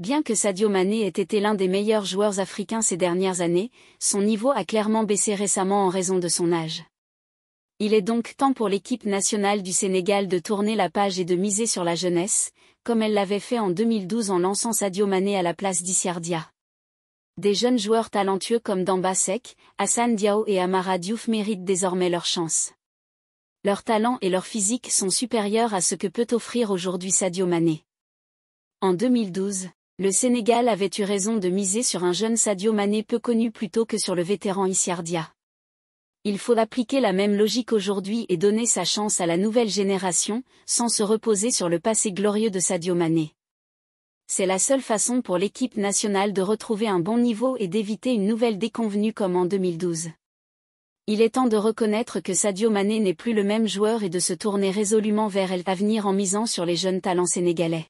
Bien que Sadio Mané ait été l'un des meilleurs joueurs africains ces dernières années, son niveau a clairement baissé récemment en raison de son âge. Il est donc temps pour l'équipe nationale du Sénégal de tourner la page et de miser sur la jeunesse, comme elle l'avait fait en 2012 en lançant Sadio Mané à la place d'Issiardia. Des jeunes joueurs talentueux comme Damba Sek, Hassan Diao et Amara Diouf méritent désormais leur chance. Leur talent et leur physique sont supérieurs à ce que peut offrir aujourd'hui Sadio Mané. En 2012, le Sénégal avait eu raison de miser sur un jeune Sadio Mané peu connu plutôt que sur le vétéran Issiardia. Il faut appliquer la même logique aujourd'hui et donner sa chance à la nouvelle génération, sans se reposer sur le passé glorieux de Sadio Mané. C'est la seule façon pour l'équipe nationale de retrouver un bon niveau et d'éviter une nouvelle déconvenue comme en 2012. Il est temps de reconnaître que Sadio Mané n'est plus le même joueur et de se tourner résolument vers l'avenir en misant sur les jeunes talents sénégalais.